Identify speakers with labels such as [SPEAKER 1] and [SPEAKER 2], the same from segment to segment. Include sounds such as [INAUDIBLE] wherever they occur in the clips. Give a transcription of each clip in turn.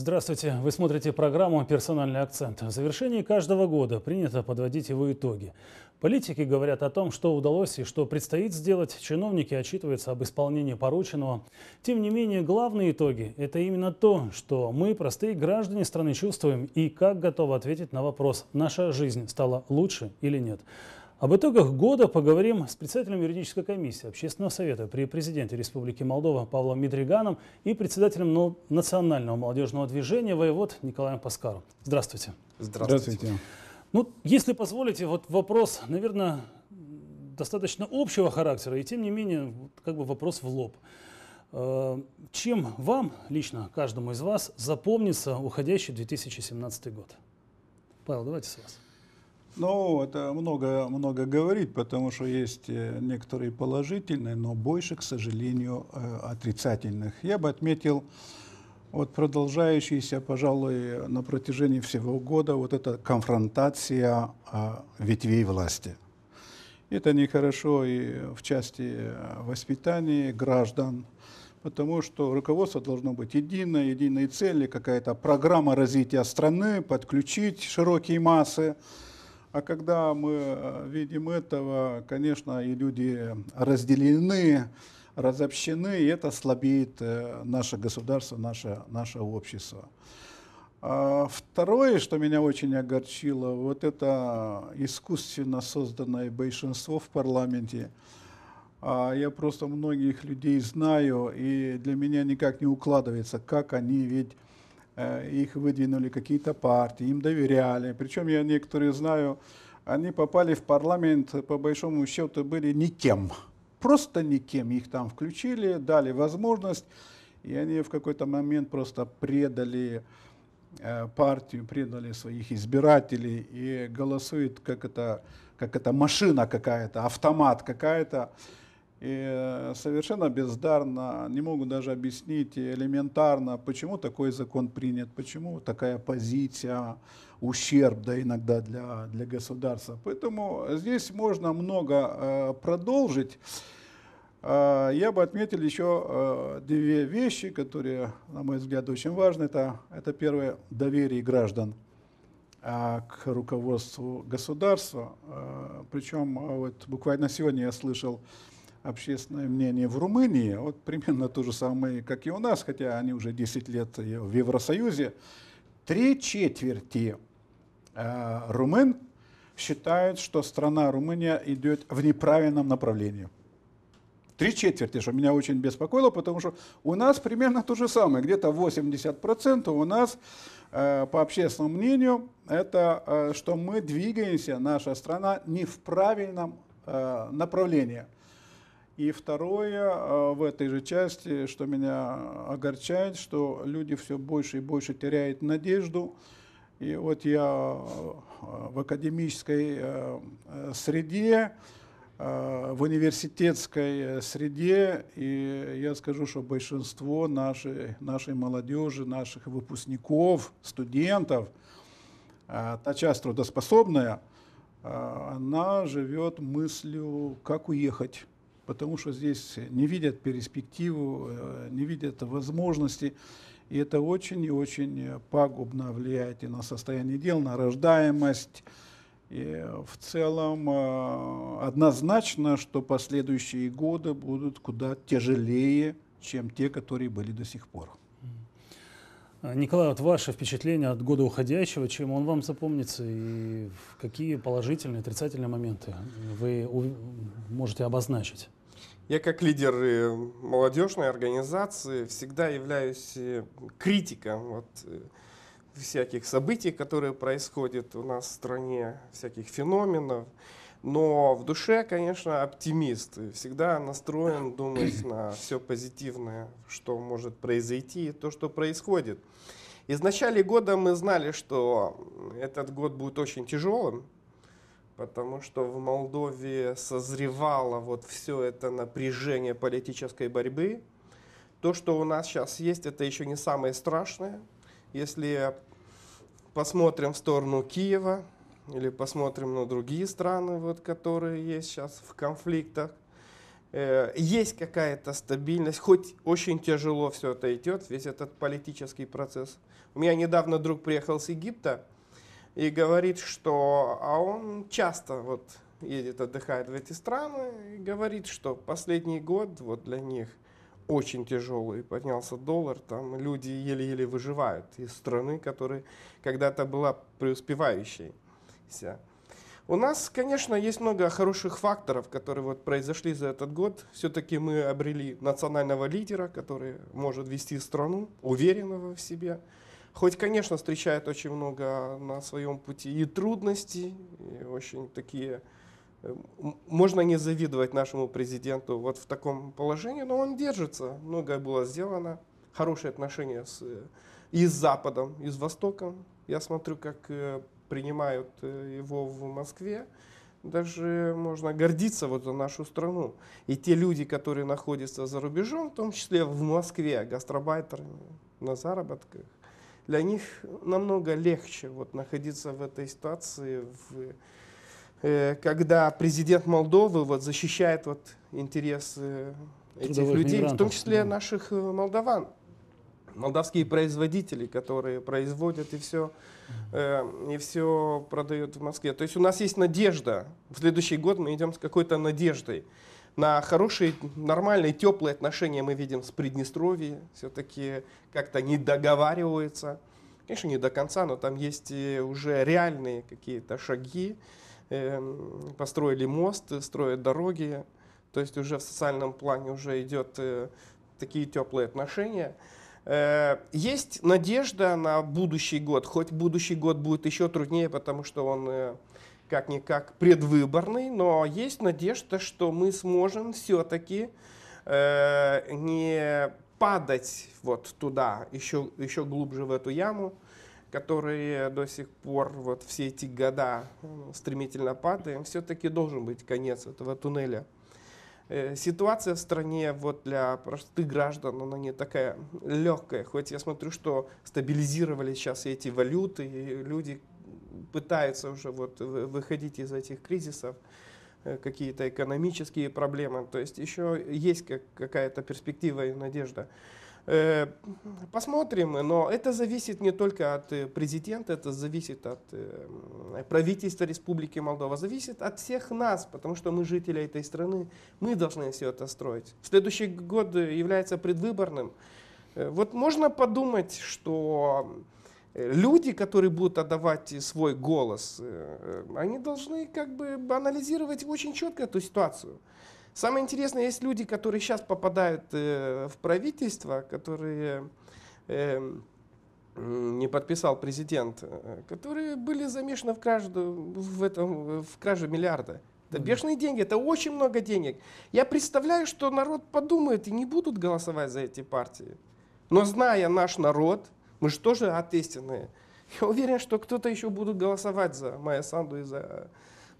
[SPEAKER 1] Здравствуйте. Вы смотрите программу «Персональный акцент». В завершении каждого года принято подводить его итоги. Политики говорят о том, что удалось и что предстоит сделать. Чиновники отчитываются об исполнении порученного. Тем не менее, главные итоги – это именно то, что мы, простые граждане страны, чувствуем и как готовы ответить на вопрос «Наша жизнь стала лучше или нет?». Об итогах года поговорим с председателем юридической комиссии Общественного совета при президенте Республики Молдова Павлом Мидриганом и председателем Национального молодежного движения воевод Николаем Паскаром. Здравствуйте. Здравствуйте. Здравствуйте. Ну, если позволите, вот вопрос, наверное, достаточно общего характера, и тем не менее, как бы вопрос в лоб. Э, чем вам, лично каждому из вас, запомнится уходящий 2017 год? Павел, давайте с вас.
[SPEAKER 2] Ну, это много, много говорит, потому что есть э, некоторые положительные, но больше, к сожалению, э, отрицательных. Я бы отметил вот продолжающаяся, пожалуй, на протяжении всего года вот эта конфронтация а, ветвей власти. Это нехорошо и в части э, воспитания граждан, потому что руководство должно быть единое, единые цели, какая-то программа развития страны, подключить широкие массы. А когда мы э, видим этого, конечно, и люди разделены, разобщены, и это слабеет э, наше государство, наше, наше общество. А второе, что меня очень огорчило, вот это искусственно созданное большинство в парламенте. А я просто многих людей знаю, и для меня никак не укладывается, как они ведь Э, их выдвинули какие-то партии, им доверяли. Причем я некоторые знаю, они попали в парламент, по большому счету, были никем. Просто никем. Их там включили, дали возможность, и они в какой-то момент просто предали э, партию, предали своих избирателей и голосует как это, как это машина какая-то, автомат какая-то и э, совершенно бездарно, не могут даже объяснить элементарно, почему такой закон принят, почему такая позиция, ущерб да, иногда для, для государства. Поэтому здесь можно много э, продолжить. А, я бы отметил еще э, две вещи, которые, на мой взгляд, очень важны. Это, это первое – доверие граждан а, к руководству государства. Причем вот буквально сегодня я слышал общественное мнение в Румынии, вот примерно то же самое, как и у нас, хотя они уже 10 лет в Евросоюзе, три четверти э, румын считают, что страна Румыния идет в неправильном направлении. Три четверти, что меня очень беспокоило, потому что у нас примерно то же самое. Где-то 80% у нас, э, по общественному мнению, это э, что мы двигаемся, наша страна, не в правильном э, направлении. И второе, а, в этой же части, что меня огорчает, что люди все больше и больше теряют надежду. И вот я а, в академической э, среде, а, в университетской э, среде, и я скажу, что большинство нашей, нашей молодежи, наших выпускников, студентов, та часть трудоспособная, она живет мыслью, как уехать потому что здесь не видят перспективу, э, не видят возможности. И это очень и очень пагубно влияет и на состояние дел, на рождаемость. И э, в целом э, однозначно, что последующие годы будут куда тяжелее, чем те, которые были до сих пор.
[SPEAKER 1] Николай, вот ваше впечатление от года уходящего, чем он вам запомнится и какие положительные, отрицательные моменты вы можете обозначить?
[SPEAKER 3] Я как лидер молодежной организации всегда являюсь э, критиком вот, э, всяких событий, которые происходят у нас в стране, всяких феноменов. Но в душе, конечно, оптимист. всегда настроен думать на все позитивное, что может произойти и то, что происходит. Из начала года мы знали, что этот год будет очень тяжелым, потому что в Молдове созревало вот все это напряжение политической борьбы. То, что у нас сейчас есть, это еще не самое страшное. Если посмотрим в сторону Киева или посмотрим на другие страны, вот, которые есть сейчас в конфликтах, э, есть какая-то стабильность, хоть очень тяжело все это идет, весь этот политический процесс. У меня недавно друг приехал с Египта, и говорит, что а он часто вот едет отдыхает в эти страны и говорит, что последний год вот для них очень тяжелый, поднялся доллар, там люди еле-еле выживают из страны, которая когда-то была преуспевающей. У нас, конечно, есть много хороших факторов, которые вот произошли за этот год. Все-таки мы обрели национального лидера, который может вести страну, уверенного в себе. Хоть, конечно, встречает очень много на своем пути и трудностей, и очень такие... Э, можно не завидовать нашему президенту вот в таком положении, но он держится. Многое было сделано. Хорошие отношения с, и с Западом, и с Востоком. Я смотрю, как э, принимают э, его в Москве даже можно гордиться вот за нашу страну. И те люди, которые находятся за рубежом, в том числе в Москве, гастробайтерами на заработках, для них намного легче вот, находиться в этой ситуации, в, э, когда президент Молдовы вот, защищает вот, интересы этих Трудовых людей, мигрантов. в том числе наших э, молдаван молдавские производители, которые производят и все, э, и все продают в Москве. То есть у нас есть надежда. В следующий год мы идем с какой-то надеждой на хорошие, нормальные, теплые отношения мы видим с Приднестровьем. Все-таки как-то не договариваются. Конечно, не до конца, но там есть э, уже реальные какие-то шаги. Эм, построили мост, строят дороги. То есть уже в социальном плане уже идет э, такие теплые отношения. Э, есть надежда на будущий год, хоть будущий год будет еще труднее, потому что он как-никак предвыборный, но есть надежда, что мы сможем все-таки э, не падать вот туда, еще, еще глубже в эту яму, которые до сих пор вот все эти года э, стремительно падаем, все-таки должен быть конец этого туннеля. Э, ситуация в стране вот для простых граждан, она не такая легкая. Хоть я смотрю, что стабилизировали сейчас эти валюты, и люди пытается уже вот выходить из этих кризисов, э, какие-то экономические проблемы. То есть еще есть какая-то перспектива и надежда. Э, посмотрим, но это зависит не только от э, президента, это зависит от правительства Республики Молдова, зависит от всех нас, потому что мы жители этой страны, мы должны все это строить. Следующий год является предвыборным. Вот можно подумать, что люди, которые будут отдавать свой голос, э, э, они должны как бы анализировать очень четко эту ситуацию. Самое интересное, есть люди, которые сейчас попадают э, в правительство, которые не подписал президент, которые были замешаны в кражу, в, этом, в краже миллиарда. Это бешеные деньги, это очень много денег. Я представляю, что народ подумает и не будут голосовать за эти партии. Но зная наш народ, мы же тоже ответственные. [LAUGHS] Я уверен, что кто-то еще будет голосовать за Майя Санду и за,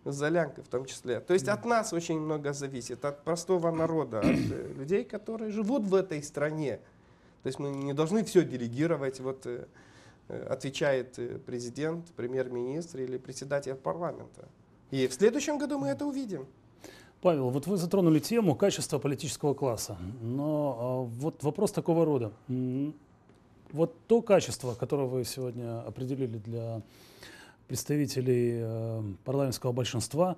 [SPEAKER 3] за Лянка в том числе. То есть от нас очень много зависит, от простого народа, от э, людей, которые живут в этой стране. То есть мы не должны все делегировать, вот э, э, отвечает президент, премьер-министр или председатель парламента. И в следующем году мы это увидим.
[SPEAKER 1] Павел, вот вы затронули тему качества политического класса. Но а, вот вопрос такого рода. Вот то качество, которое вы сегодня определили для представителей э, парламентского большинства,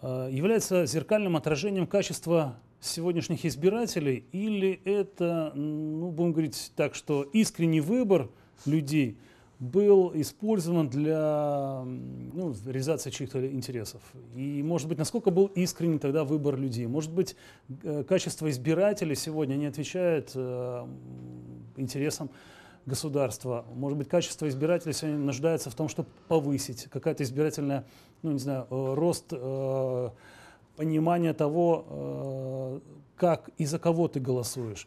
[SPEAKER 1] э, является зеркальным отражением качества сегодняшних избирателей или это, ну, будем говорить так, что искренний выбор людей был использован для ну, реализации чьих-то интересов? И, может быть, насколько был искренний тогда выбор людей? Может быть, э, качество избирателей сегодня не отвечает э, интересам государства. Может быть, качество избирателей сегодня нуждается в том, чтобы повысить. Какая-то избирательная, ну, не знаю, э, рост э, понимания того, э, как и за кого ты голосуешь.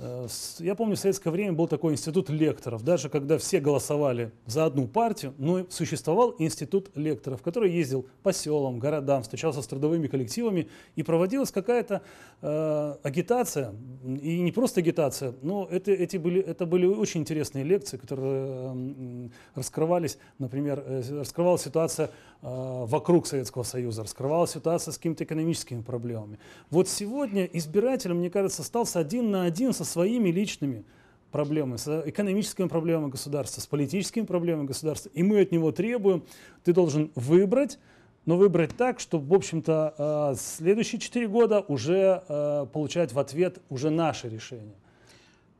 [SPEAKER 1] Э, я помню, в советское время был такой институт лекторов, даже когда все голосовали за одну партию, но существовал институт лекторов, который ездил по селам, городам, встречался с трудовыми коллективами и проводилась какая-то э, агитация, и не просто агитация, но это, эти были, это были очень интересные лекции, которые э, раскрывались, например, э, раскрывалась ситуация Э, вокруг Советского Союза, раскрывалась ситуация с какими-то экономическими проблемами. Вот сегодня избиратель, мне кажется, остался один на один со своими личными проблемы, с экономическими проблемами государства, с политическими проблемами государства. И мы от него требуем, ты должен выбрать, но выбрать так, чтобы, в общем-то, э, следующие четыре года уже э, получать в ответ уже наши решения.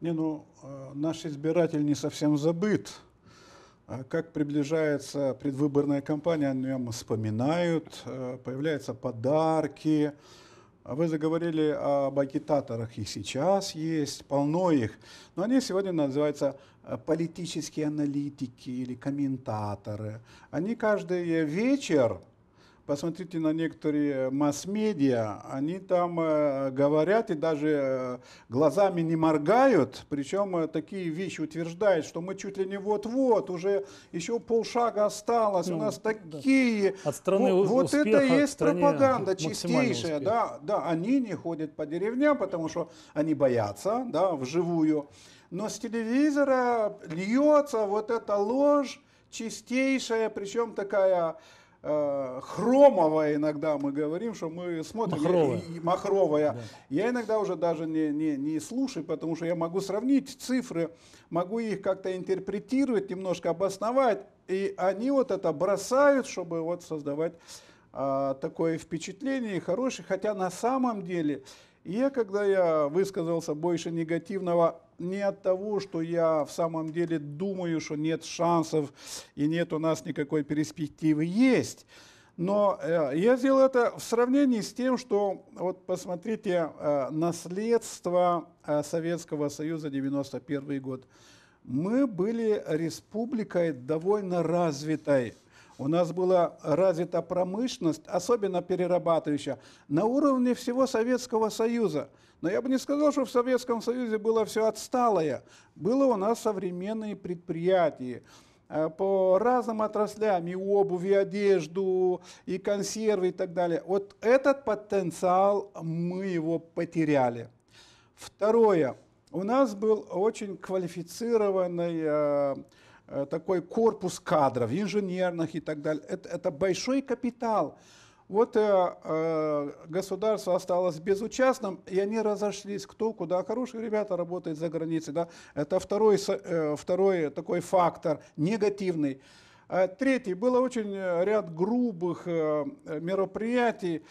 [SPEAKER 2] Не, ну, наш избиратель не совсем забыт. А как приближается предвыборная кампания, о нем вспоминают, э, появляются подарки. А вы заговорили об агитаторах, и сейчас есть, полно их, но они сегодня называются э, политические аналитики или комментаторы. Они каждый вечер посмотрите на некоторые э, масс-медиа, они там э, говорят и даже э, глазами не моргают, причем такие вещи утверждают, что мы чуть ли не вот-вот, уже еще полшага осталось, ну, у нас такие... Да. От страны вот, вот это и есть пропаганда чистейшая, да, да, они не ходят по деревням, потому что они боятся, да, вживую, но с телевизора льется вот эта ложь, чистейшая, причем такая Э, хромовая иногда мы говорим, что мы смотрим махровая. И, и махровая. Да. Я иногда уже даже не, не, не слушаю, потому что я могу сравнить цифры, могу их как-то интерпретировать, немножко обосновать. И они вот это бросают, чтобы вот создавать а, такое впечатление хорошее. Хотя на самом деле я, когда я высказался больше негативного не от того, что я в самом деле думаю, что нет шансов и нет у нас никакой перспективы. Есть. Но э, я сделал это в сравнении с тем, что, вот посмотрите, э, наследство э, Советского Союза 91 год. Мы были республикой довольно развитой. У нас была развита промышленность, особенно перерабатывающая, на уровне всего Советского Союза – но я бы не сказал, что в Советском Союзе было все отсталое. Было у нас современные предприятия э, по разным отраслям, и обувь, и одежду, и консервы, и так далее. Вот этот потенциал мы его потеряли. Второе. У нас был очень квалифицированный э, э, такой корпус кадров, инженерных и так далее. Это, это большой капитал. Вот э, э, государство осталось безучастным, и они разошлись кто куда. Хорошие ребята работают за границей. Да? Это второй, э, второй такой фактор, негативный. А третий, было очень э, ряд грубых э, мероприятий,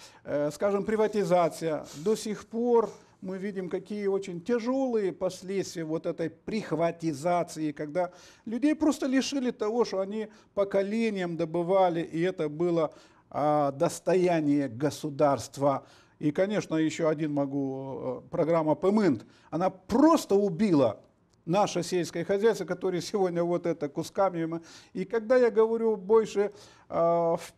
[SPEAKER 2] скажем, приватизация. До сих пор мы видим, какие очень тяжелые последствия вот этой прихватизации, когда людей просто лишили того, что они поколением добывали, и это было а, достояние государства. И, конечно, еще один могу, э, программа «Пымынт», она просто убила наше сельское хозяйство, которое сегодня вот это кусками. И когда я говорю больше а, в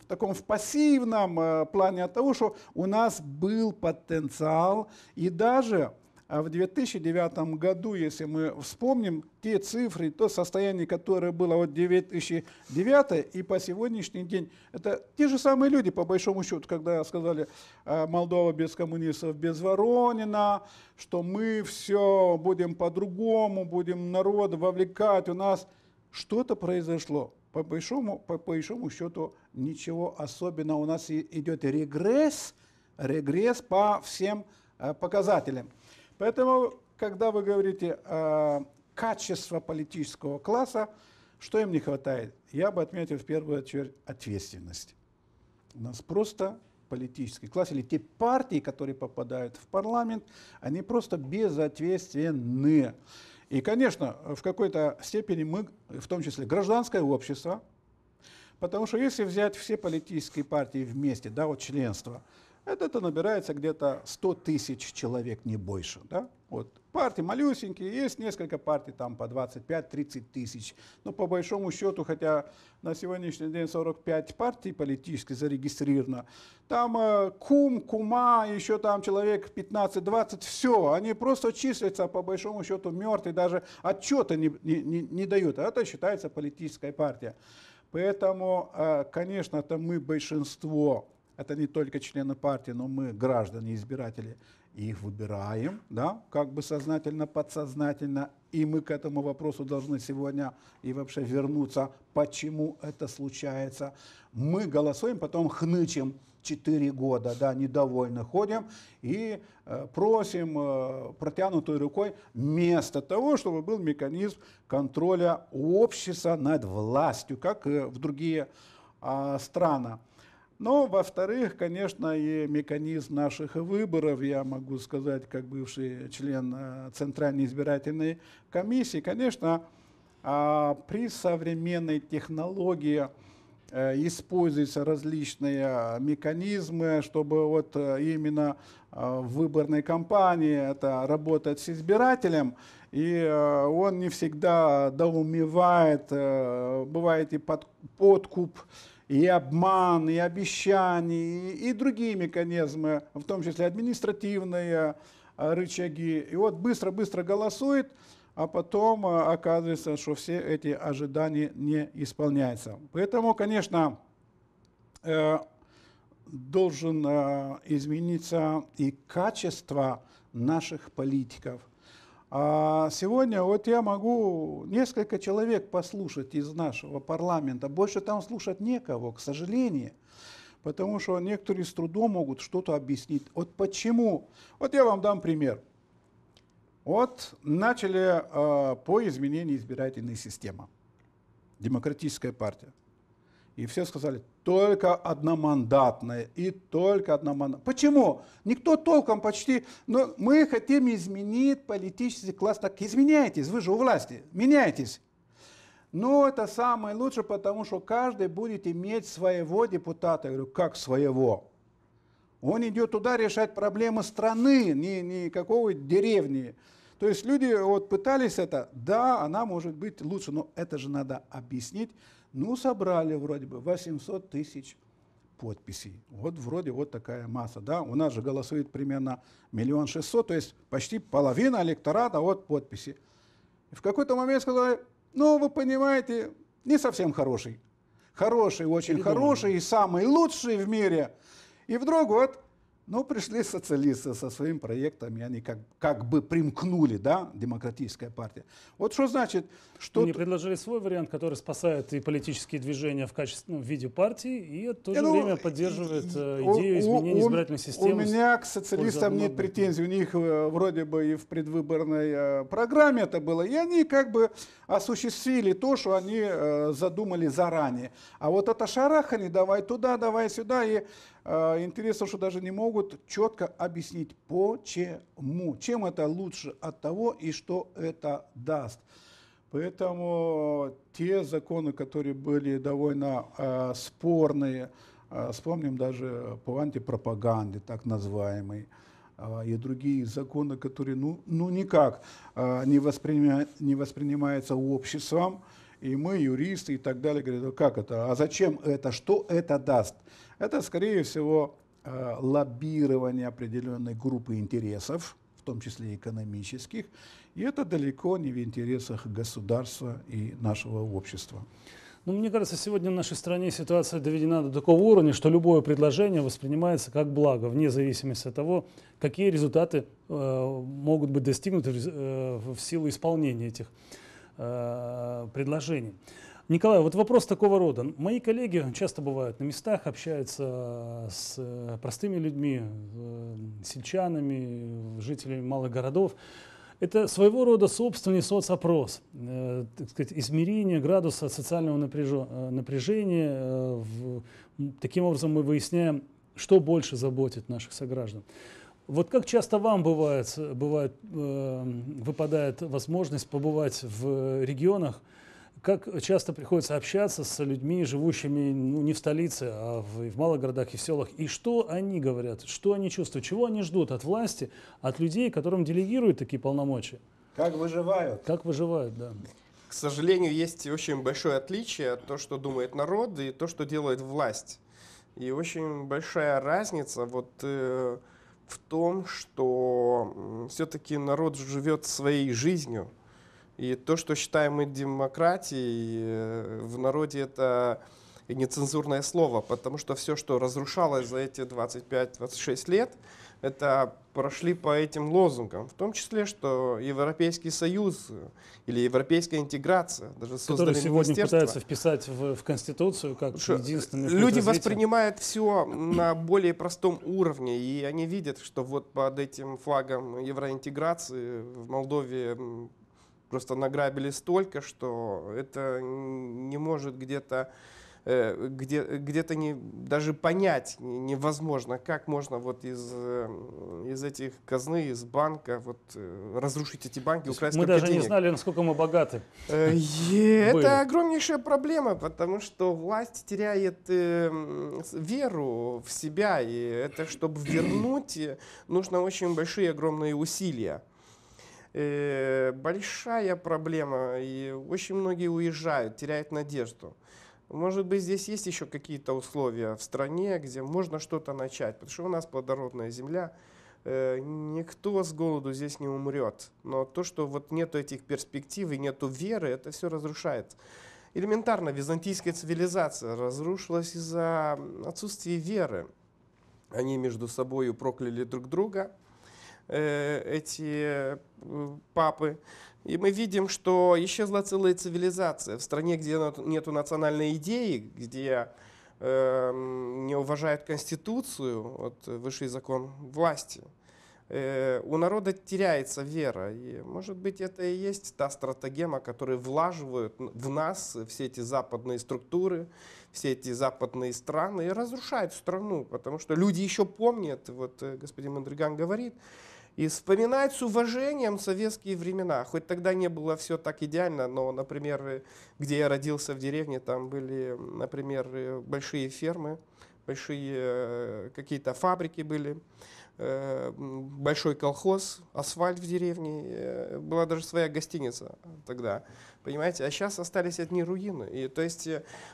[SPEAKER 2] в таком в пассивном э, плане от того, что у нас был потенциал, и даже а в 2009 году, если мы вспомним те цифры, то состояние, которое было от 2009 и по сегодняшний день, это те же самые люди, по большому счету, когда сказали а, «Молдова без коммунистов, без Воронина», что мы все будем по-другому, будем народ вовлекать, у нас что-то произошло. По большому, по большому счету ничего особенного. У нас идет регресс, регресс по всем а, показателям. Поэтому, когда вы говорите о а, качестве политического класса, что им не хватает? Я бы отметил в первую очередь ответственность. У нас просто политический класс или те партии, которые попадают в парламент, они просто безответственны. И, конечно, в какой-то степени мы, в том числе гражданское общество, потому что если взять все политические партии вместе, да, вот членство, это набирается где-то 100 тысяч человек, не больше. Да? Вот. Партии малюсенькие, есть несколько партий там по 25-30 тысяч. Но по большому счету, хотя на сегодняшний день 45 партий политически зарегистрировано, там э, кум, кума, еще там человек 15-20, все, они просто числятся по большому счету мертвые, даже отчета не, не, не дают. А это считается политическая партия. Поэтому, э, конечно, это мы большинство это не только члены партии, но мы граждане, избиратели, и их выбираем, да, как бы сознательно, подсознательно, и мы к этому вопросу должны сегодня и вообще вернуться, почему это случается. Мы голосуем, потом хнычем 4 года, да, недовольны ходим и э, просим э, протянутой рукой вместо того, чтобы был механизм контроля общества над властью, как э, в другие э, страны но, ну, во-вторых, конечно, и механизм наших выборов, я могу сказать, как бывший член э, Центральной избирательной комиссии, конечно, а, при современной технологии э, используются различные механизмы, чтобы вот э, именно в выборной кампании это работать с избирателем, и он не всегда доумевает, бывает и подкуп, и обман, и обещания, и, и другие механизмы, в том числе административные э, рычаги. И вот быстро-быстро голосует, а потом э, оказывается, что все эти ожидания не исполняются. Поэтому, конечно, э, должен измениться и качество наших политиков – а сегодня вот я могу несколько человек послушать из нашего парламента. Больше там слушать некого, к сожалению. Потому что некоторые с трудом могут что-то объяснить. Вот почему? Вот я вам дам пример. Вот начали э, по изменению избирательной системы. Демократическая партия. И все сказали, только одномандатные и только одномандатные. Почему? Никто толком почти... Но мы хотим изменить политический класс. Так изменяйтесь, вы же у власти, меняйтесь. Но это самое лучшее, потому что каждый будет иметь своего депутата. Я говорю, как своего? Он идет туда решать проблемы страны, не, не какого деревни. То есть люди вот пытались это, да, она может быть лучше, но это же надо объяснить ну, собрали вроде бы 800 тысяч подписей. Вот вроде вот такая масса, да? У нас же голосует примерно миллион шестьсот, то есть почти половина электората от подписи. И в какой-то момент сказали, ну, вы понимаете, не совсем хороший. Хороший, очень Передумали. хороший и самый лучший в мире. И вдруг вот но пришли социалисты со своим проектом, и они как, как бы примкнули, да, демократическая партия. Вот что значит,
[SPEAKER 1] что... Они предложили свой вариант, который спасает и политические движения в качественном ну, виде партии, и в то э, же ну, время поддерживает он, э, идею изменения он, избирательной системы. У меня к социалистам нет
[SPEAKER 2] претензий, у них э, вроде бы и в предвыборной программе это было, и они как бы осуществили то, что они задумали заранее. А вот это шарахани, давай туда, давай сюда, и а, интересно, что даже не могут четко объяснить, почему, чем это лучше от того и что это даст. Поэтому те законы, которые были довольно э, спорные, э, вспомним даже по антипропаганде, так называемой, э, и другие законы, которые ну, ну никак э, не, воспринимая, не воспринимаются обществом, и мы, юристы и так далее, говорят, «Ну как это, а зачем это, что это даст? Это, скорее всего, э, лоббирование определенной группы интересов, в том числе экономических, и это далеко не в интересах государства и нашего общества. Ну, мне кажется, сегодня в нашей стране ситуация доведена до такого
[SPEAKER 1] уровня, что любое предложение воспринимается как благо, вне зависимости от того, какие результаты э, могут быть достигнуты э, в силу исполнения этих э, предложений. Николай, вот вопрос такого рода. Мои коллеги часто бывают на местах, общаются с э, простыми людьми, э, сельчанами, жителями малых городов. Это своего рода собственный соцопрос, э, так сказать, измерение градуса социального напряжения. таким образом мы выясняем, что больше заботит наших сограждан. Вот как часто вам бывает, бывает выпадает возможность побывать в регионах, как часто приходится общаться с людьми, живущими ну, не в столице, а в, в малых городах и в селах, и что они говорят, что они чувствуют, чего они ждут от власти, от людей, которым делегируют такие полномочия? Как выживают. Как выживают, да.
[SPEAKER 3] К сожалению, есть очень большое отличие от того, что думает народ, и то, что делает власть. И очень большая разница вот э, в том, что все-таки народ живет своей жизнью, и то, что считаем мы демократией, э, в народе это нецензурное слово, потому что все, что разрушалось за эти 25-26 лет, это прошли по этим лозунгам, в том числе, что Европейский Союз э, или Европейская интеграция, даже Которые сегодня пытаются
[SPEAKER 1] вписать в, в Конституцию как что единственный Люди развития.
[SPEAKER 3] воспринимают все на более простом уровне, и они видят, что вот под этим флагом евроинтеграции в Молдове Просто награбили столько, что это не может где-то э, где, где-то не, даже понять невозможно, как можно вот из, э, из этих казны, из банка вот э, разрушить эти банки, украсть Мы даже денег. не
[SPEAKER 1] знали, насколько мы
[SPEAKER 3] богаты. [LAUGHS] Это огромнейшая проблема, потому что власть теряет э, веру в себя, и это, чтобы вернуть, нужно очень большие, огромные усилия. Э, большая проблема, и очень многие уезжают, теряют надежду. Может быть, здесь есть еще какие-то условия в стране, где можно что-то начать, потому что у нас плодородная земля, э, никто с голоду здесь не умрет. Но то, что вот нету этих перспектив и нету веры, это все разрушает. Элементарно, византийская цивилизация разрушилась из-за отсутствия веры. Они между собой прокляли друг друга – Э, эти э, папы. И мы видим, что исчезла целая цивилизация в стране, где нету национальной идеи, где эм, не уважают Конституцию, вот, высший закон власти. Э, у народа теряется вера. И, может быть, это и есть та стратегема, которая влаживает в нас все эти западные структуры, все эти западные страны и разрушает страну, потому что люди еще помнят, вот господин Мандриган говорит, и вспоминать с уважением советские времена. Хоть тогда не было все так идеально, но, например, э, где я родился в деревне, там были, например, э, большие фермы, большие э, какие-то фабрики были, большой колхоз, асфальт в деревне, была даже своя гостиница тогда, понимаете, а сейчас остались одни руины. И, то есть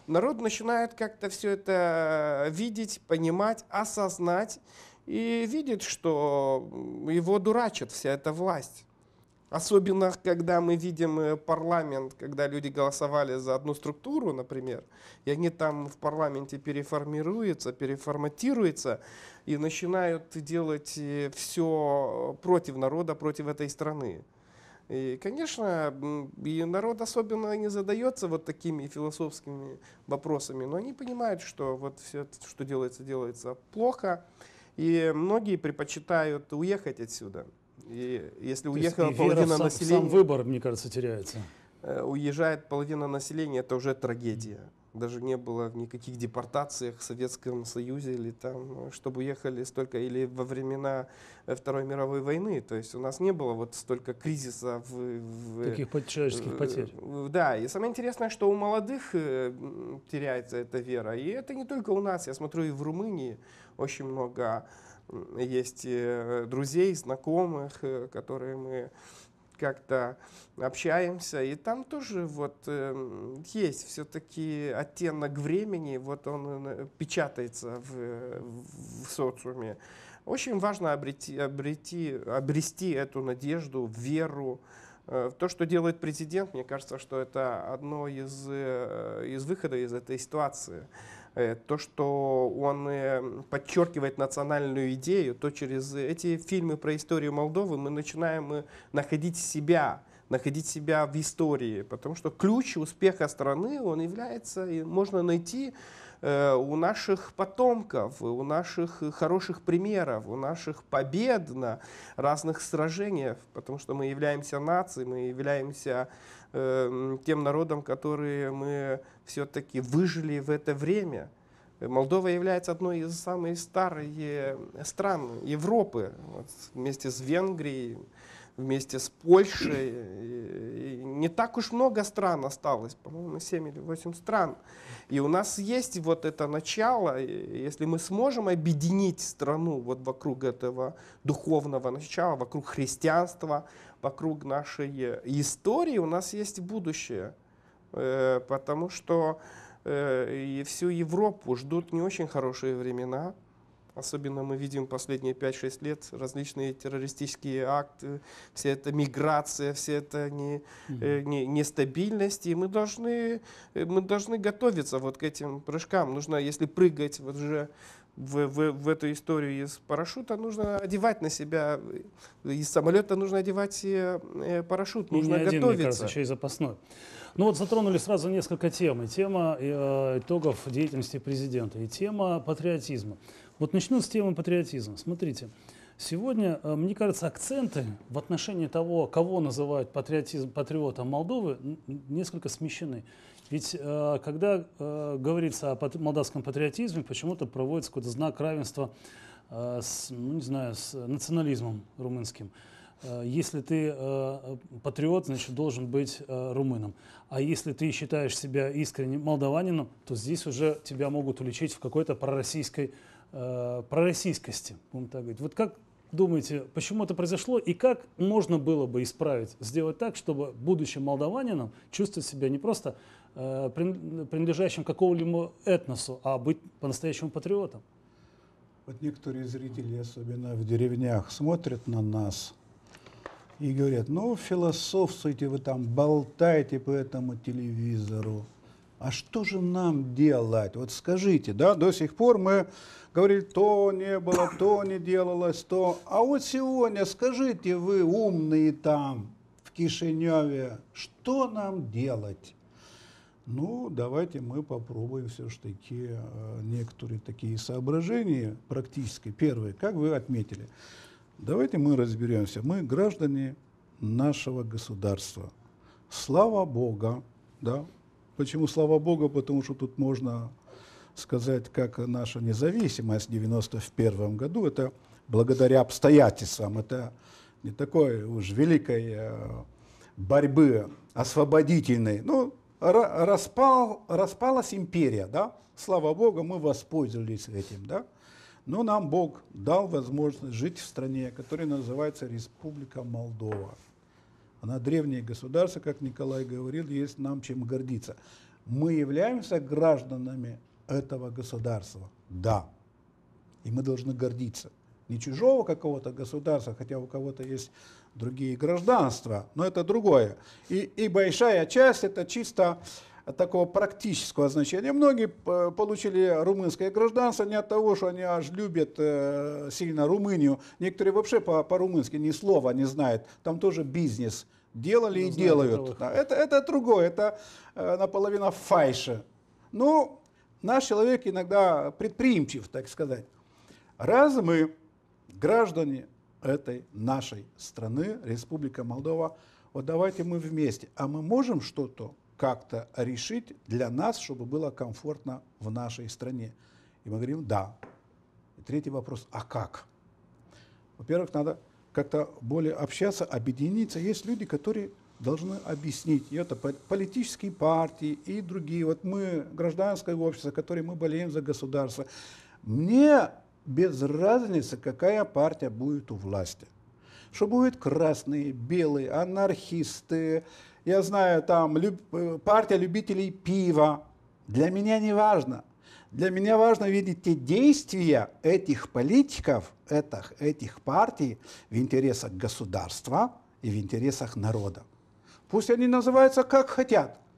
[SPEAKER 3] народ начинает как-то все это видеть, понимать, осознать, и видит, что его дурачит вся эта власть. Особенно, когда мы видим э, парламент, когда люди голосовали за одну структуру, например, и они там в парламенте переформируются, переформатируются и начинают делать э, все против народа, против этой страны. И, конечно, и народ особенно не задается вот такими философскими вопросами, но они понимают, что вот все, что делается, делается плохо, и многие предпочитают уехать отсюда. И если То уехала половина сам, населения... Сам
[SPEAKER 1] выбор, мне кажется, теряется.
[SPEAKER 3] Э, уезжает половина населения, это уже трагедия даже не было в никаких депортациях в Советском Союзе или там, э, чтобы уехали столько, или во времена э, Второй мировой войны. То есть у нас не было вот столько кризиса в... в э, Таких человеческих потерь. Да, и самое интересное, что у молодых теряется эта вера. И это не только у нас, я смотрю, и в Румынии очень много есть друзей, знакомых, которые мы как-то общаемся, и там тоже вот э, есть все-таки оттенок времени, вот он э, печатается в, в социуме. Очень важно обрети, обрети, обрести эту надежду, веру. Э, то, что делает президент, мне кажется, что это одно из, э, из выхода из этой ситуации. Э, то, что он э, подчеркивает национальную идею, то через эти фильмы про историю Молдовы мы начинаем э, находить себя, находить себя в истории, потому что ключ успеха страны, он является, и можно найти Э, у наших потомков, у наших э, хороших примеров, у наших побед на разных сражениях, потому что мы являемся нацией, мы являемся э, тем народом, который мы все-таки выжили в это время. Молдова является одной из самых старых стран Европы, вот, вместе с Венгрией, вместе с Польшей. И не так уж много стран осталось, по-моему, 7 или 8 стран. И у нас есть вот это начало, если мы сможем объединить страну вот вокруг этого духовного начала, вокруг христианства, вокруг нашей истории, у нас есть будущее. Э, потому что э, и всю Европу ждут не очень хорошие времена. Особенно мы видим последние 5-6 лет различные террористические акты, вся эта миграция, вся эта не, э, не, нестабильность. И мы должны, э, мы должны готовиться вот к этим прыжкам. Нужно, если прыгать вот уже в, в, в эту историю из парашюта, нужно одевать на себя, э, из самолета нужно одевать парашют, и нужно не готовиться. один, кажется, еще
[SPEAKER 1] и запасной. Ну вот затронули сразу несколько тем. И тема э, итогов деятельности президента, и тема патриотизма. Вот начну с темы патриотизма. Смотрите, сегодня, э, мне кажется, акценты в отношении того, кого называют патриотизм, патриотом Молдовы, несколько смещены. Ведь э, когда э, говорится о молдавском патриотизме, почему-то проводится какой-то знак равенства с, ну, не знаю, с национализмом румынским. Если ты патриот, значит, должен быть румыном. А если ты считаешь себя искренним молдаванином, то здесь уже тебя могут уличить в какой-то пророссийской э, пророссийскости, будем так говорить. Вот как думаете, почему это произошло и как можно было бы исправить, сделать так, чтобы будущим молдаванином чувствовать себя не просто э, принадлежащим какому-либо этносу, а быть по-настоящему
[SPEAKER 2] патриотом? Вот некоторые зрители, особенно в деревнях, смотрят на нас и говорят, ну, философствуйте вы там, болтайте по этому телевизору а что же нам делать? Вот скажите, да, до сих пор мы говорили, то не было, то не делалось, то. А вот сегодня скажите вы, умные там, в Кишиневе, что нам делать? Ну, давайте мы попробуем все-таки э, некоторые такие соображения практически. Первое, как вы отметили, давайте мы разберемся. Мы граждане нашего государства. Слава Богу, да, Почему слава Богу? Потому что тут можно сказать, как наша независимость в 91 году, это благодаря обстоятельствам, это не такой уж великой э, борьбы освободительной. Ну, распал, распалась империя, да? Слава Богу, мы воспользовались этим, да? Но нам Бог дал возможность жить в стране, которая называется Республика Молдова. Она древнее государство, как Николай говорил, есть нам чем гордиться. Мы являемся гражданами этого государства. Да. И мы должны гордиться. Не чужого какого-то государства, хотя у кого-то есть другие гражданства, но это другое. И, и большая часть это чисто такого практического значения. Многие э, получили румынское гражданство не от того, что они аж любят э, сильно Румынию. Некоторые вообще по-румынски ни слова не знают. Там тоже бизнес. Делали не и ну, делают. Это, это другое, это э, наполовину фальши. Но ну, наш человек иногда предприимчив, так сказать. Раз мы, граждане этой нашей страны, Республика Молдова, вот давайте мы вместе. А мы можем что-то как-то решить для нас, чтобы было комфортно в нашей стране. И мы говорим «да». И третий вопрос «а как?». Во-первых, надо как-то более общаться, объединиться. Есть люди, которые должны объяснить. И это политические партии и другие. Вот мы, гражданское общество, которые мы болеем за государство. Мне без разницы, какая партия будет у власти. Что будет красные, белые, анархисты, я знаю, там люб, э, партия любителей пива. Для меня не важно. Для меня важно видеть те действия этих политиков, этих, этих партий в интересах государства и в интересах народа. Пусть они называются как хотят –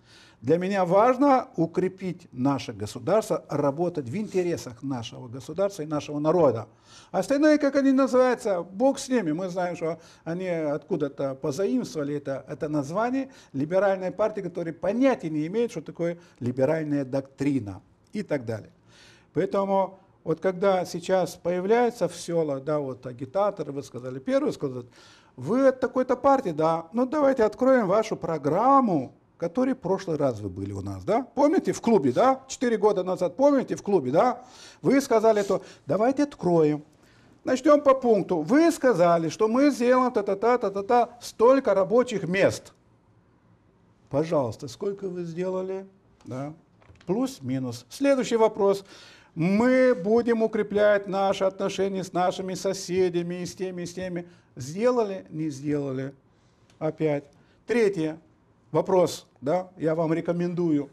[SPEAKER 2] для меня важно укрепить наше государство, работать в интересах нашего государства и нашего народа. Остальное, как они называются, бог с ними. Мы знаем, что они откуда-то позаимствовали это, это название Либеральная партия, которая понятия не имеет, что такое либеральная доктрина и так далее. Поэтому вот когда сейчас появляется в села, да, вот агитатор, вы сказали, первый сказал, вы от такой-то партии, да, ну давайте откроем вашу программу, которые в прошлый раз вы были у нас, да? Помните в клубе, да? Четыре года назад, помните в клубе, да? Вы сказали то, давайте откроем. Начнем по пункту. Вы сказали, что мы сделаем та-та-та-та-та-та столько рабочих мест. Пожалуйста, сколько вы сделали? Да. Плюс-минус. Следующий вопрос. Мы будем укреплять наши отношения с нашими соседями, с теми, и с теми. Сделали, не сделали. Опять. Третье. Вопрос да, я вам рекомендую.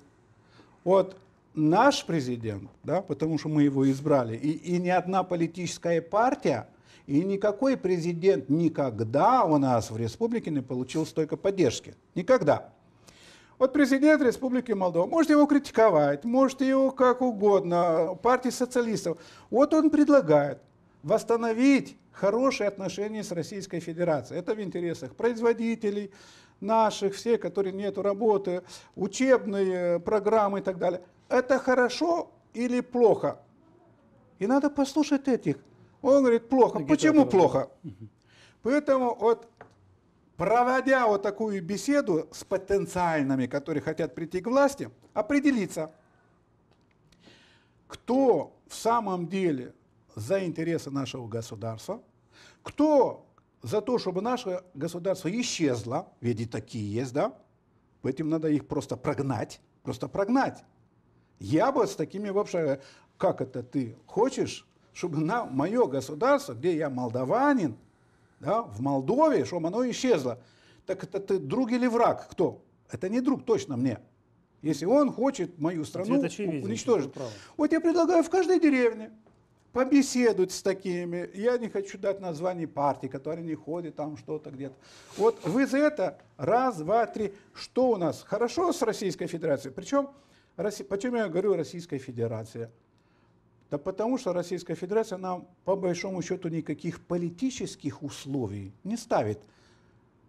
[SPEAKER 2] Вот наш президент, да, потому что мы его избрали, и, и ни одна политическая партия, и никакой президент никогда у нас в республике не получил столько поддержки. Никогда. Вот президент Республики Молдова, можете его критиковать, можете его как угодно, партии социалистов. Вот он предлагает восстановить хорошие отношения с Российской Федерацией. Это в интересах производителей, наших, все, которые нету работы, учебные программы и так далее. Это хорошо или плохо? И надо послушать этих. Он говорит, плохо. Почему плохо? Поэтому вот проводя вот такую беседу с потенциальными, которые хотят прийти к власти, определиться, кто в самом деле за интересы нашего государства, кто за то, чтобы наше государство исчезло, ведь и такие есть, да, поэтому надо их просто прогнать, просто прогнать. Я бы с такими вообще, как это ты хочешь, чтобы на мое государство, где я молдаванин, да, в Молдове, чтобы оно исчезло. Так это ты друг или враг? Кто? Это не друг точно мне. Если он хочет мою страну уничтожить. Вот я предлагаю в каждой деревне побеседуют с такими. Я не хочу дать название партии, которые не ходят там что-то где-то. Вот вы за это раз, два, три. Что у нас? Хорошо с Российской Федерацией. Причем, почему я говорю Российская Федерация? Да потому что Российская Федерация нам по большому счету никаких политических условий не ставит.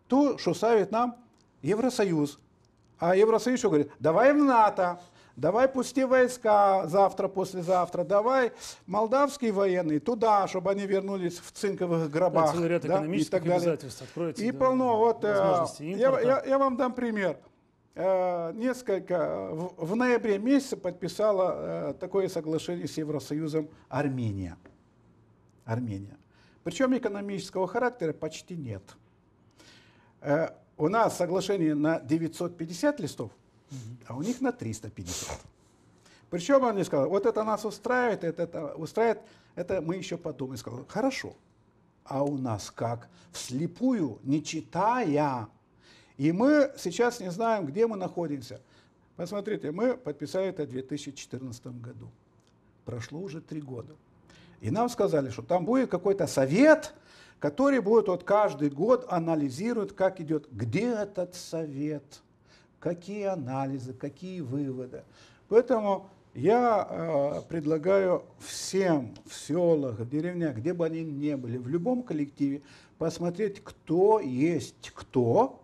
[SPEAKER 2] То, что ставит нам Евросоюз. А Евросоюз что говорит? Давай в НАТО давай пусти войска завтра, послезавтра, давай молдавские военные туда, чтобы они вернулись в цинковых гробах. Да, ряд да, и так далее.
[SPEAKER 1] откроется. И да, полно. Вот, э, я, я,
[SPEAKER 2] я вам дам пример э, несколько, в, в ноябре месяце подписала э, такое соглашение с Евросоюзом Армения. Армения. Причем экономического характера почти нет. Э, у нас соглашение на 950 листов, а у них на 350. Причем он мне сказал, вот это нас устраивает, это, это устраивает, это мы еще подумаем. Сказал, хорошо, а у нас как? Вслепую, не читая. И мы сейчас не знаем, где мы находимся. Посмотрите, мы подписали это в 2014 году. Прошло уже три года. И нам сказали, что там будет какой-то совет, который будет вот каждый год анализировать, как идет, где этот совет – какие анализы, какие выводы. Поэтому я э, предлагаю всем в селах, в деревнях, где бы они ни были, в любом коллективе, посмотреть, кто есть кто,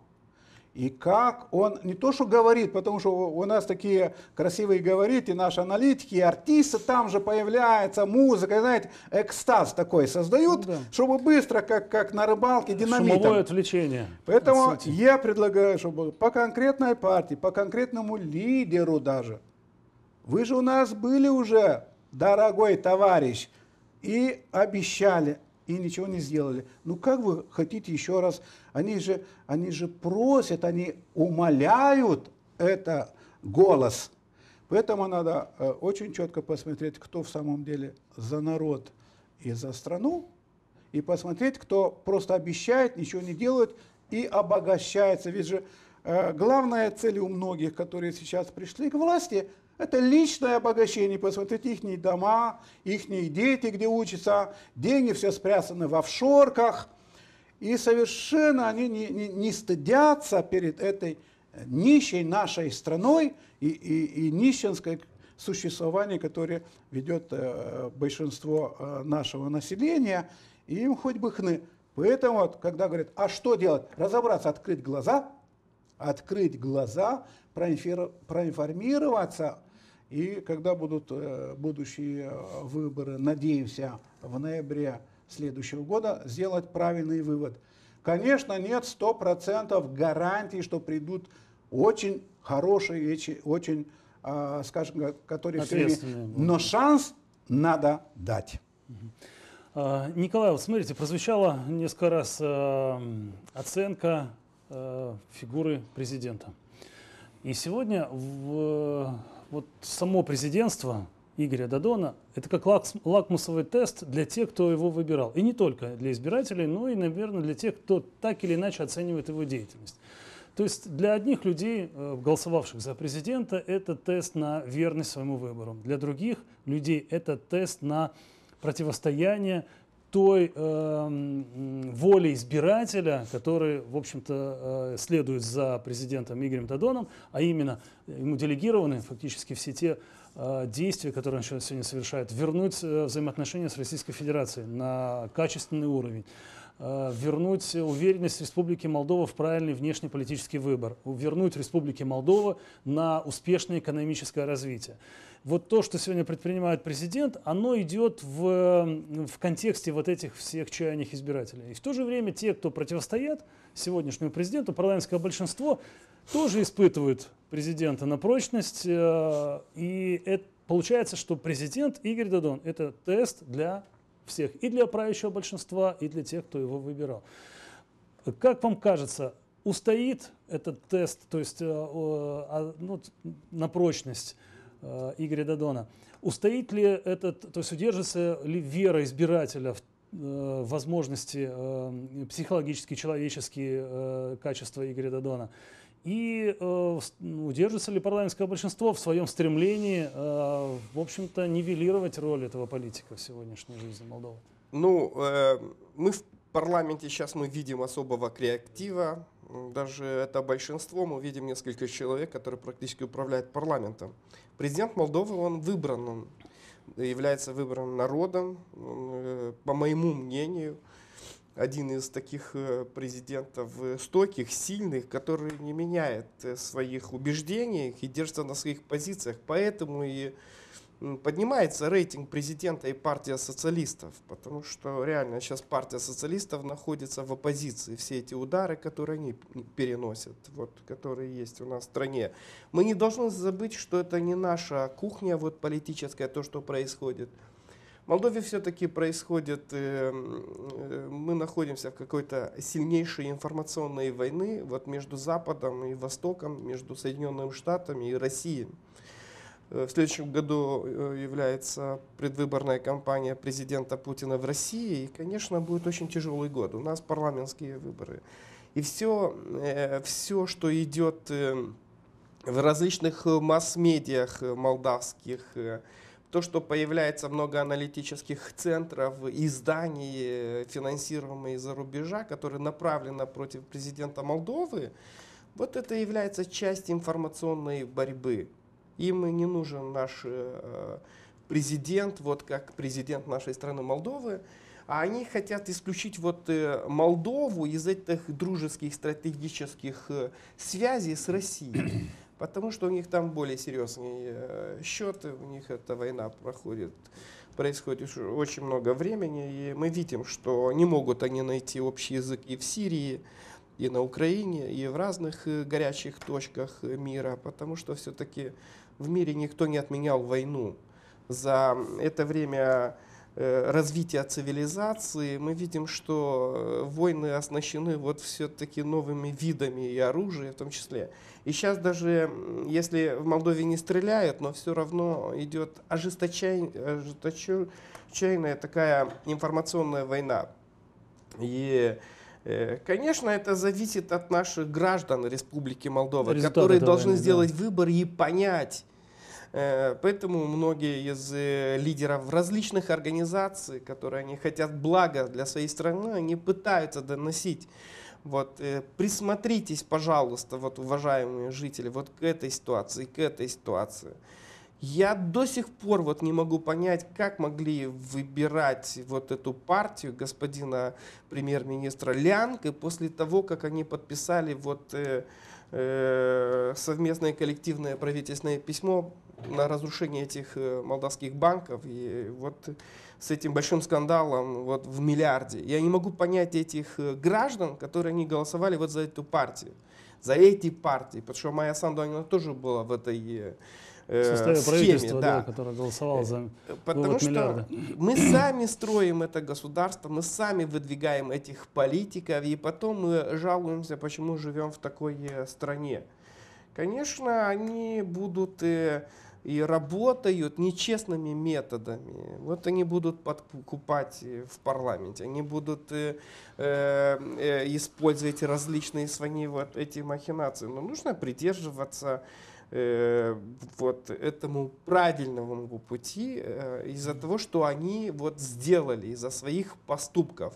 [SPEAKER 2] и как он не то что говорит, потому что у нас такие красивые говорит, наши аналитики, артисты там же появляется, музыка, знаете, экстаз такой создают, ну да. чтобы быстро, как, как на рыбалке, динамитом. Шумовое
[SPEAKER 1] отвлечение.
[SPEAKER 2] Поэтому от я предлагаю, чтобы по конкретной партии, по конкретному лидеру даже, вы же у нас были уже, дорогой товарищ, и обещали, и ничего не сделали. Ну как вы хотите еще раз? Они же, они же просят, они умоляют это голос. Поэтому надо э, очень четко посмотреть, кто в самом деле за народ и за страну, и посмотреть, кто просто обещает, ничего не делает и обогащается. Ведь же э, главная цель у многих, которые сейчас пришли к власти – это личное обогащение. Посмотрите, их дома, их дети, где учатся, деньги все спрятаны в офшорках. И совершенно они не, не, не стыдятся перед этой нищей нашей страной и, и, и нищенской существование, которое ведет э, большинство э, нашего населения, и им хоть бы хны. Поэтому, вот, когда говорят, а что делать? Разобраться, открыть глаза, открыть глаза, проинформироваться и когда будут э, будущие э, выборы, надеемся, в ноябре следующего года, сделать правильный вывод. Конечно, нет 100% гарантии, что придут очень хорошие, очень, э, скажем, которые все Но шанс надо
[SPEAKER 3] дать.
[SPEAKER 1] А, Николай, вот смотрите, прозвучала несколько раз э, оценка э, фигуры президента. И сегодня в вот само президентство Игоря Дадона – это как лакмусовый тест для тех, кто его выбирал. И не только для избирателей, но и, наверное, для тех, кто так или иначе оценивает его деятельность. То есть для одних людей, э, голосовавших за президента, это тест на верность своему выбору. Для других людей это тест на противостояние той э, эм, волей избирателя, который, в общем-то, э, следует за президентом Игорем Дадоном, а именно ему делегированы фактически все те э, действия, которые он сегодня совершает, вернуть э, взаимоотношения с Российской Федерацией на качественный уровень. Э, вернуть уверенность Республики Молдова в правильный внешнеполитический выбор, вернуть Республике Молдова на успешное экономическое развитие. Вот то, что сегодня предпринимает президент, оно идет в, в контексте вот этих всех чаяний избирателей. И в то же время те, кто противостоят сегодняшнему президенту, парламентское большинство, тоже испытывают президента на прочность. Э, и это, получается, что президент Игорь Дадон – это тест для всех, и для правящего большинства, и для тех, кто его выбирал. Как вам кажется, устоит этот тест, то есть э, ну, на прочность э, Игоря Дадона, устоит ли этот, то есть удержится ли вера избирателя в э, возможности, психологические, человеческие качества Игоря Дадона? и э, удержится ли парламентское большинство в своем стремлении, э, в общем-то, нивелировать роль этого политика в сегодняшней жизни Молдовы?
[SPEAKER 3] Ну, э, мы в парламенте сейчас мы видим особого креатива, даже это большинство, мы видим несколько человек, которые практически управляют парламентом. Президент Молдовы, он выбран, он является выбранным народом, по моему мнению, один из таких э, президентов стойких, сильных, который не меняет э, своих убеждений и держится на своих позициях. Поэтому и поднимается рейтинг президента и партия социалистов, потому что реально сейчас партия социалистов находится в оппозиции. Все эти удары, которые они переносят, вот, которые есть у нас в стране. Мы не должны забыть, что это не наша кухня вот, политическая, то, что происходит – Молдове все-таки происходит, э, э, мы находимся в какой-то сильнейшей информационной войны вот между Западом и Востоком, между Соединенными Штатами и Россией. Э, в следующем году является предвыборная кампания президента Путина в России, и, конечно, будет очень тяжелый год. У нас парламентские выборы. И все, все что идет в различных масс-медиях молдавских, то, что появляется много аналитических центров, изданий, э, финансируемые за рубежа, которые направлены против президента Молдовы, вот это является часть информационной борьбы. Им не нужен наш э, президент, вот как президент нашей страны Молдовы, а они хотят исключить вот э, Молдову из этих дружеских стратегических связей с Россией. Потому что у них там более серьезные э, счеты, у них эта война проходит, происходит очень много времени, и мы видим, что не могут они найти общий язык и в Сирии, и на Украине, и в разных э, горячих точках э, мира, потому что все-таки в мире никто не отменял войну. За это время Э, развития цивилизации, мы видим, что э, войны оснащены вот все-таки новыми видами и оружия в том числе. И сейчас даже, если в Молдове не стреляют, но все равно идет ожесточенная такая информационная война. И э, Конечно, это зависит от наших граждан Республики Молдова, Результаты которые должны войны, сделать да. выбор и понять, Э, поэтому многие из э, лидеров различных организаций, которые они хотят блага для своей страны, они пытаются доносить. Вот, э, присмотритесь, пожалуйста, вот, уважаемые жители, вот к этой ситуации, к этой ситуации. Я до сих пор вот не могу понять, как могли выбирать вот эту партию господина премьер-министра Лянка после того, как они подписали вот э, э, совместное коллективное правительственное письмо на разрушение этих э, молдавских банков. И вот с этим большим скандалом вот в миллиарде. Я не могу понять этих э, граждан, которые не голосовали вот за эту партию. За эти партии. Потому что Майя Санду, она тоже была в этой э, в схеме, правительства, да. Да, которое
[SPEAKER 1] голосовало за Потому что миллиарда. мы
[SPEAKER 3] сами строим это государство, мы сами выдвигаем этих политиков, и потом мы жалуемся, почему живем в такой стране. Конечно, они будут и работают нечестными методами. Вот они будут подкупать э, в парламенте, они будут э, э, э, использовать различные свои вот эти махинации. Но нужно придерживаться э, вот этому правильному пути э, из-за того, что они вот сделали, из-за своих поступков.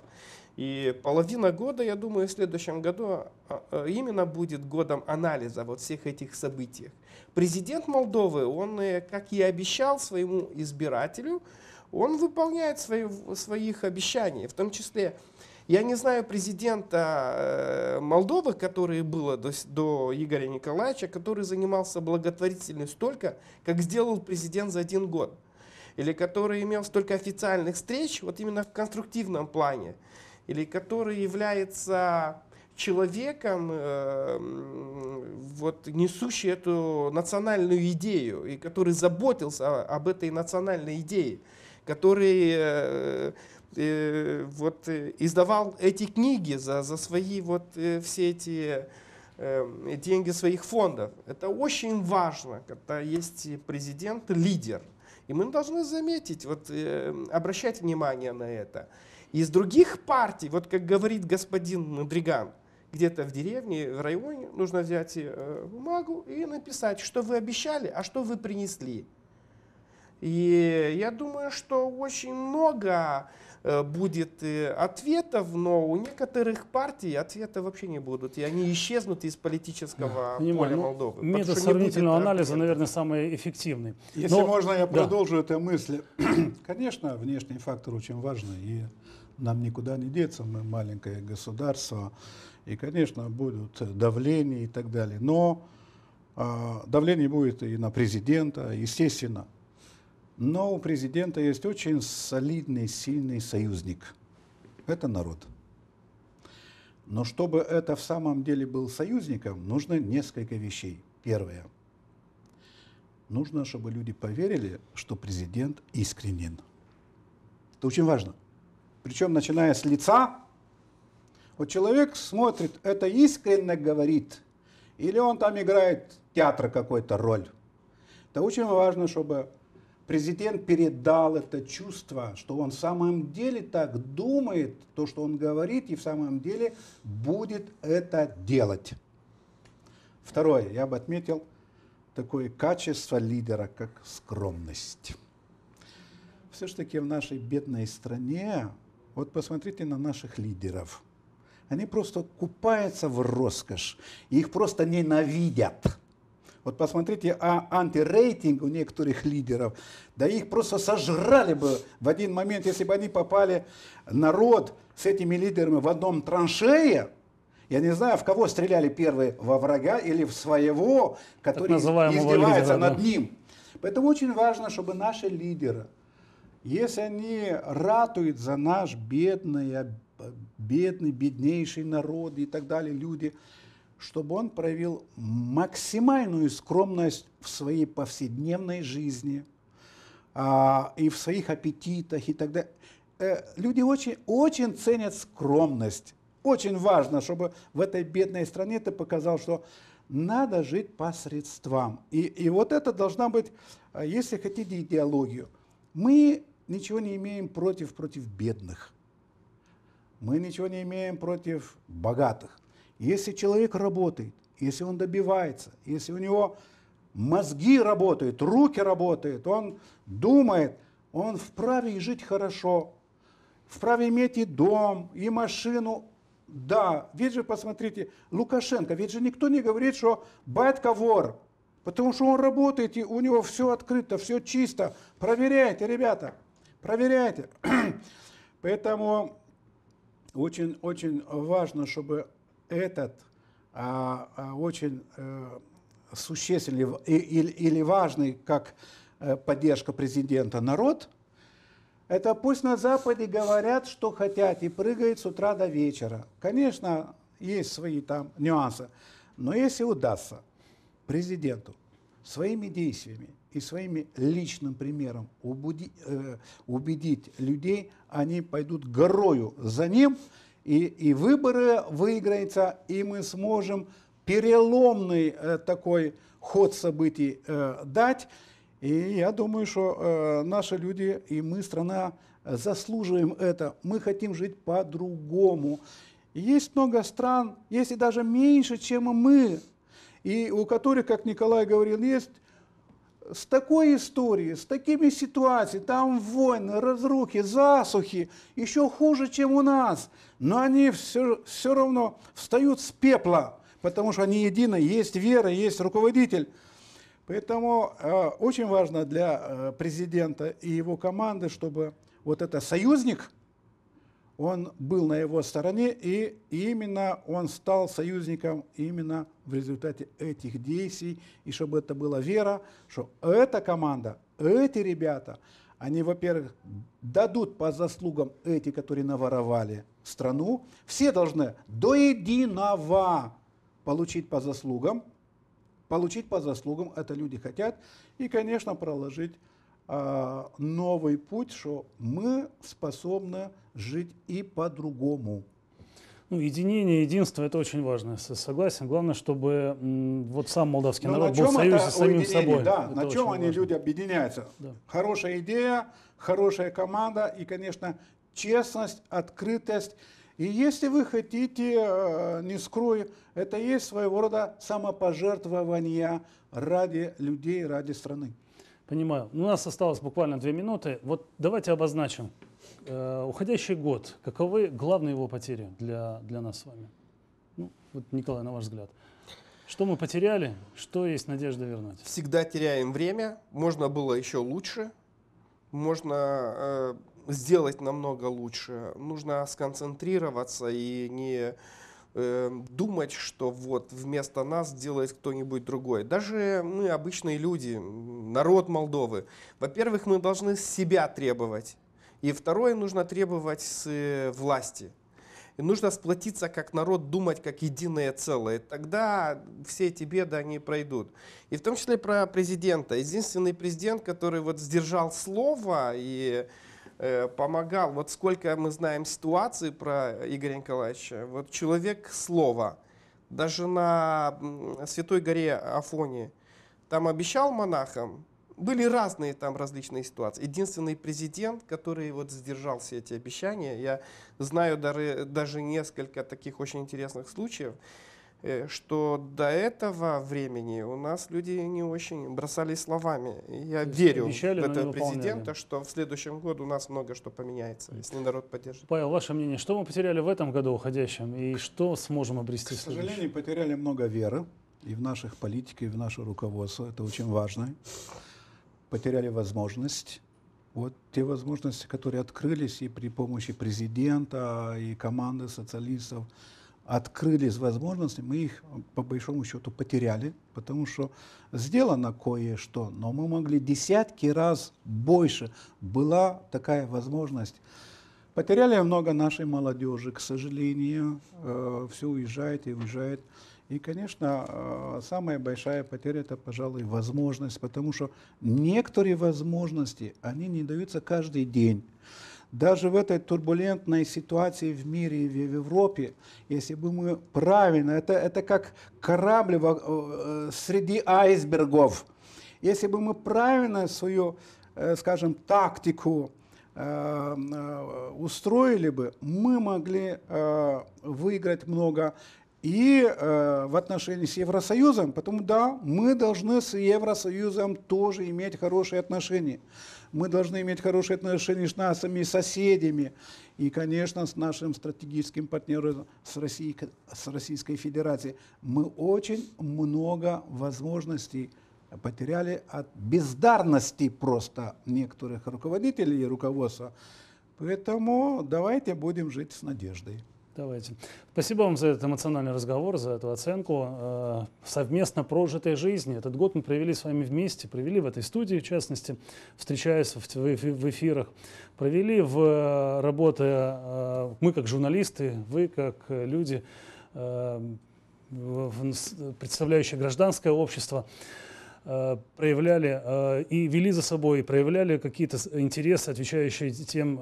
[SPEAKER 3] И половина года, я думаю, в следующем году а, а, именно будет годом анализа вот всех этих событий. Президент Молдовы, он, э, как и обещал своему избирателю, он выполняет свои, своих обещаний, в том числе я не знаю президента э, Молдовы, который было до, до Игоря Николаевича, который занимался благотворительностью столько, как сделал президент за один год. Или который имел столько официальных встреч, вот именно в конструктивном плане или который является человеком, э, вот, несущий эту национальную идею, и который заботился об этой национальной идее, который э, э, вот, издавал эти книги за, за свои вот, все эти деньги своих фондов. Это очень важно, когда есть президент, лидер. И мы должны заметить, вот, обращать внимание на это. Из других партий, вот как говорит господин Мадриган, где-то в деревне, в районе, нужно взять э, бумагу и написать, что вы обещали, а что вы принесли. И я думаю, что очень много э, будет э, ответов, но у некоторых партий ответы вообще не будут, и они исчезнут из политического Понимаю, поля ну, Молдовы. Метод сравнительного анализа,
[SPEAKER 1] наверное, самый эффективный. Если но, можно, я да. продолжу
[SPEAKER 2] эту мысль. [CLEARS THROAT] Конечно, внешний фактор очень важный и нам никуда не деться, мы маленькое государство, и, конечно, будут э, давление и так далее. Но э, давление будет и на президента, естественно. Но у президента есть очень солидный, сильный союзник. Это народ. Но чтобы это в самом деле был союзником, нужно несколько вещей. Первое. Нужно, чтобы люди поверили, что президент искренен. Это очень важно причем начиная с лица. Вот человек смотрит, это искренне говорит, или он там играет театр какой-то роль. Это очень важно, чтобы президент передал это чувство, что он в самом деле так думает, то, что он говорит, и в самом деле будет это делать. Второе, я бы отметил такое качество лидера, как скромность. Все-таки в нашей бедной стране вот посмотрите на наших лидеров. Они просто купаются в роскошь. Их просто ненавидят. Вот посмотрите, а антирейтинг у некоторых лидеров, да их просто сожрали бы в один момент, если бы они попали народ с этими лидерами в одном траншее, я не знаю, в кого стреляли первые, во врага или в своего, который издевается лидера, над да. ним. Поэтому очень важно, чтобы наши лидеры – если они ратуют за наш бедный, бедный, беднейший народ и так далее, люди, чтобы он проявил максимальную скромность в своей повседневной жизни а, и в своих аппетитах и так далее. Э, люди очень, очень ценят скромность. Очень важно, чтобы в этой бедной стране ты показал, что надо жить по средствам. И, и вот это должна быть, э, если хотите, идеологию. Мы ничего не имеем против против бедных. Мы ничего не имеем против богатых. Если человек работает, если он добивается, если у него мозги работают, руки работают, он думает, он вправе жить хорошо, вправе иметь и дом, и машину. Да, ведь же, посмотрите, Лукашенко, ведь же никто не говорит, что батька вор, потому что он работает, и у него все открыто, все чисто. Проверяйте, ребята проверяйте. [CLEARS THROAT] Поэтому очень-очень важно, чтобы этот а, а, очень а, существенный или, или важный, как э, поддержка президента, народ, это пусть на Западе говорят, что хотят, и прыгают с утра до вечера. Конечно, есть свои там нюансы. Но если удастся президенту своими действиями и своим личным примером убуди э, убедить людей, они пойдут горою за ним, и, и выборы выиграются, и мы сможем переломный э, такой ход событий э, дать. И я думаю, что э, наши люди и мы, страна, заслуживаем это. Мы хотим жить по-другому. Есть много стран, если даже меньше, чем мы, и у которых, как Николай говорил, есть с такой историей, с такими ситуациями, там войны, разрухи, засухи, еще хуже, чем у нас. Но они все, все равно встают с пепла, потому что они едины, есть вера, есть руководитель. Поэтому э, очень важно для э, президента и его команды, чтобы вот это союзник – он был на его стороне, и именно он стал союзником именно в результате этих действий, и чтобы это была вера, что эта команда, эти ребята, они, во-первых, дадут по заслугам эти, которые наворовали страну, все должны до единого получить по заслугам, получить по заслугам, это люди хотят, и, конечно, проложить а, новый путь, что мы способны жить и по-другому.
[SPEAKER 1] Ну, единение, единство – это очень важно, согласен. Главное, чтобы вот сам молдавский Но народ был в союзе с самим собой.
[SPEAKER 2] Да, это на чем они, важно. люди, объединяются? Да. Хорошая идея, хорошая команда и, конечно, честность, открытость. И если вы хотите, э, не скрою, это есть своего рода самопожертвование ради людей, ради страны.
[SPEAKER 1] Понимаю. Ну, у нас осталось буквально две минуты. Вот давайте обозначим. Э, уходящий год, каковы главные его потери для, для нас с вами? Ну, вот, Николай, на ваш взгляд. Что мы потеряли, что есть надежда вернуть?
[SPEAKER 3] Всегда теряем время. Можно было еще лучше. Можно э, сделать намного лучше. Нужно сконцентрироваться и не Эм, думать, что вот вместо нас делает кто-нибудь другой. Даже мы обычные люди, народ Молдовы. Во-первых, мы должны себя требовать. И второе, нужно требовать с э, власти. И нужно сплотиться как народ, думать как единое целое. Тогда все эти беды, они пройдут. И в том числе про президента. Единственный президент, который вот сдержал слово и Э, помогал. Вот сколько мы знаем ситуаций про Игоря Николаевича. Вот человек слова. Даже на Святой горе Афоне Там обещал монахам, были разные там различные ситуации. Единственный президент, который вот сдержал все эти обещания, я знаю даже, даже несколько таких очень интересных случаев, Э, что до этого времени у нас люди не очень бросали словами. Я То верю обещали, в этого президента, что в следующем году у нас много что поменяется, если народ поддержит.
[SPEAKER 1] Павел, ваше мнение, что мы потеряли в этом году уходящем и что сможем обрести? следующем? К сожалению,
[SPEAKER 2] потеряли много веры и в наших политиков, и в наше руководство. Это очень важно. Потеряли возможность. Вот те возможности, которые открылись и при помощи президента, и команды социалистов, открылись возможности, мы их по большому счету потеряли, потому что сделано кое-что, но мы могли десятки раз больше. Была такая возможность. Потеряли много нашей молодежи, к сожалению. Э, Все уезжает и уезжает. И, конечно, э, самая большая потеря – это, пожалуй, возможность, потому что некоторые возможности, они не даются каждый день даже в этой турбулентной ситуации в мире и в Европе, если бы мы правильно, это, это как корабль э, среди айсбергов, если бы мы правильно свою, э, скажем, тактику э, устроили бы, мы могли выиграть много и э, в отношении с Евросоюзом, потому да, мы должны с Евросоюзом тоже иметь хорошие отношения. Мы должны иметь хорошие отношения с нашими соседями и, конечно, с нашим стратегическим партнером, с, Россией, с Российской Федерацией. Мы очень много возможностей потеряли от бездарности просто некоторых руководителей и руководства. Поэтому давайте будем жить с надеждой. Давайте.
[SPEAKER 1] Спасибо вам за этот эмоциональный разговор, за эту оценку э, совместно прожитой жизни. Этот год мы провели с вами вместе, провели в этой студии, в частности, встречаясь в, в, в эфирах, провели в э, работе. э, мы как журналисты, вы как люди, э, представляющие гражданское общество э, проявляли э, и вели за собой, проявляли какие-то интересы, отвечающие тем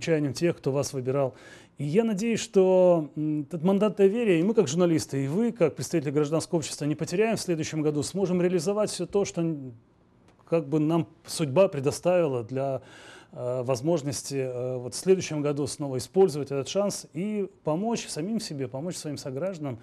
[SPEAKER 1] чаяниям тех, кто вас выбирал и я надеюсь, что этот мандат доверия, и мы как журналисты, и вы как представители гражданского общества не потеряем в следующем году, сможем реализовать все то, что как бы нам судьба предоставила для э, возможности э, вот в следующем году снова использовать этот шанс и помочь самим себе, помочь своим согражданам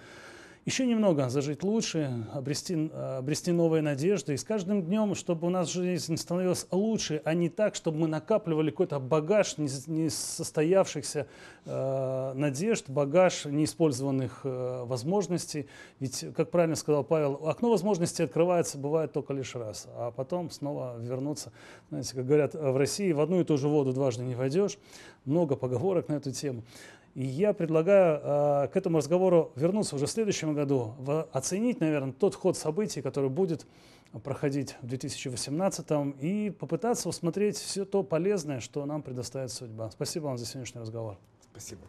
[SPEAKER 1] еще немного зажить лучше, обрести, обрести новые надежды. И с каждым днем, чтобы у нас жизнь становилась лучше, а не так, чтобы мы накапливали какой-то багаж несостоявшихся э, надежд, багаж неиспользованных э, возможностей. Ведь, как правильно сказал Павел, окно возможностей открывается, бывает только лишь раз, а потом снова вернуться. Знаете, как говорят в России, в одну и ту же воду дважды не войдешь. Много поговорок на эту тему. И я предлагаю э, к этому разговору вернуться уже в следующем году, в, оценить, наверное, тот ход событий, который будет проходить в 2018 и попытаться усмотреть все то полезное, что нам предоставит судьба. Спасибо вам за сегодняшний разговор. Спасибо.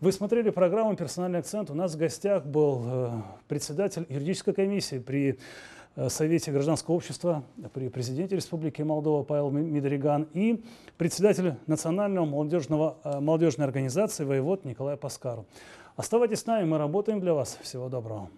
[SPEAKER 1] Вы смотрели программу «Персональный акцент». У нас в гостях был э, председатель юридической комиссии при Э, Совете гражданского общества при президенте Республики Молдова Павел Мидриган и председатель Национального молодежного, э, молодежной организации воевод Николай Паскару. Оставайтесь с нами, мы работаем для вас. Всего доброго.